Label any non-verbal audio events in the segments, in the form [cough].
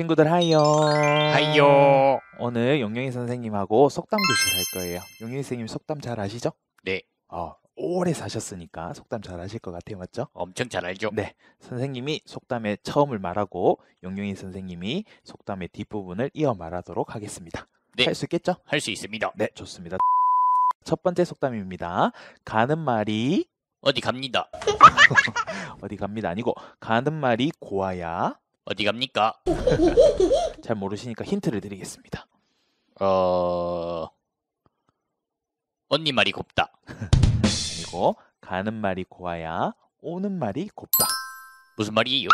친구들 하이요. 하이요. 오늘 용영이 선생님하고 속담 교실 할 거예요. 용영이 선생님 속담 잘 아시죠? 네. 어, 오래 사셨으니까 속담 잘 아실 것 같아요. 맞죠? 엄청 잘 알죠. 네. 선생님이 속담의 처음을 말하고 용영이 선생님이 속담의 뒷부분을 이어 말하도록 하겠습니다. 네. 할 수 있겠죠? 할 수 있습니다. 네, 좋습니다. 첫 번째 속담입니다. 가는 말이 어디 갑니다. [laughs] 어디 갑니다 아니고 가는 말이 고아야 어디 갑니까? 잘 모르시니까 힌트를 드리겠습니다. 어 언니 말이 곱다. 그리고 가는 말이 고와야 오는 말이 곱다. 무슨 말이에요?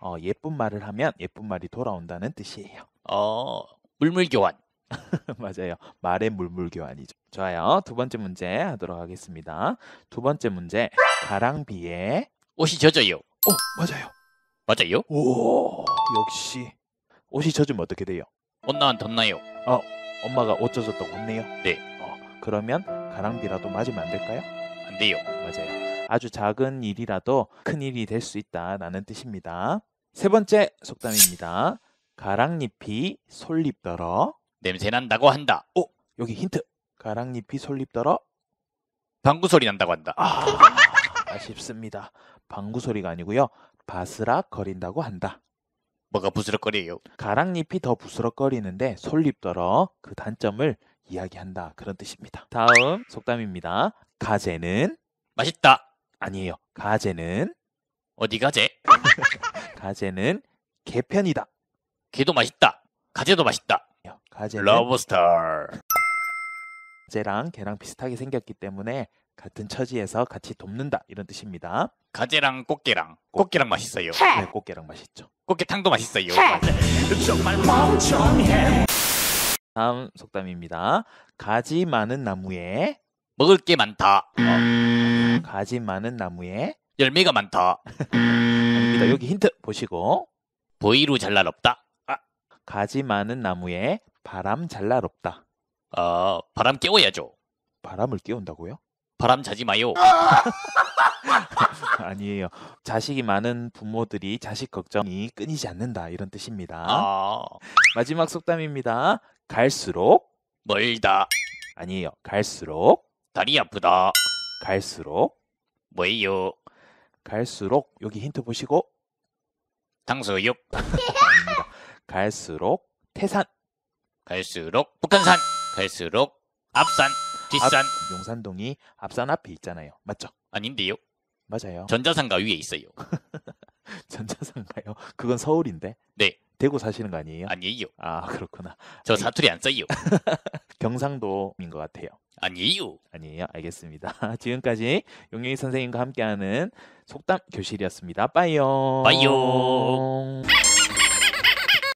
어, 예쁜 말을 하면 예쁜 말이 돌아온다는 뜻이에요. 어 물물교환. [laughs] 맞아요. 말의 물물교환이죠. 좋아요. 두 번째 문제 하도록 하겠습니다. 두 번째 문제. 가랑비에 옷이 젖어요. 어 맞아요. 맞아요? 오 역시 옷이 젖으면 어떻게 돼요? 온나한 덥나요어 엄마가 옷 젖었다고 혼네요. 네. 어 그러면 가랑비라도 맞으면 안 될까요? 안 돼요. 맞아요. 아주 작은 일이라도 큰 일이 될 수 있다라는 뜻입니다. 세 번째 속담입니다. 가랑잎이 솔잎 떨어 냄새 난다고 한다. 오 여기 힌트. 가랑잎이 솔잎 떨어 방구 소리 난다고 한다. 아, [laughs] 아쉽습니다. 방구 소리가 아니고요. 바스락거린다고 한다. 뭐가 부스럭거려요? 가랑잎이 더 부스럭거리는데 솔잎더러 그 단점을 이야기한다 그런 뜻입니다. 다음 속담입니다. 가재는 맛있다. 아니에요. 가재는 어디 가재? [laughs] 가재는 개편이다. 개도 맛있다. 가재도 맛있다. 가재는 러브스타. 가재랑 개랑 비슷하게 생겼기 때문에 같은 처지에서 같이 돕는다 이런 뜻입니다. 가재랑 꽃게랑 꽃게랑 맛있어요. 네, 꽃게랑 맛있죠. 꽃게탕도 맛있어요. 정말 멍청해. 다음 속담입니다. 가지 많은 나무에 먹을 게 많다. 어, 가지 많은 나무에 열매가 많다. 아닙니다. 여기 힌트 보시고 보이루 잘날 없다. 아. 가지 많은 나무에 바람 잘 날 없다. 어, 바람 깨워야죠. 바람을 깨운다고요? 바람 자지 마요. [laughs] [laughs] 아니에요. 자식이 많은 부모들이 자식 걱정이 끊이지 않는다 이런 뜻입니다. 아, 마지막 속담입니다. 갈수록 멀다. 아니에요. 갈수록 다리 아프다. 갈수록 뭐예요? 갈수록 여기 힌트 보시고 탕수육 [laughs] 갈수록 태산 갈수록 북한산 갈수록 앞산 뒷산 앞, 용산동이 앞산 앞에 있잖아요. 맞죠? 아닌데요? 맞아요. 전자상가 위에 있어요. [laughs] 전자상가요? 그건 서울인데. 네. 대구 사시는 거 아니에요? 아니에요. 아 그렇구나. 저 사투리 안 써요. [laughs] 경상도인 것 같아요. 아니에요. 아니에요. 알겠습니다. [laughs] 지금까지 용영이 선생님과 함께하는 속담 교실이었습니다. 빠이요. 빠이요.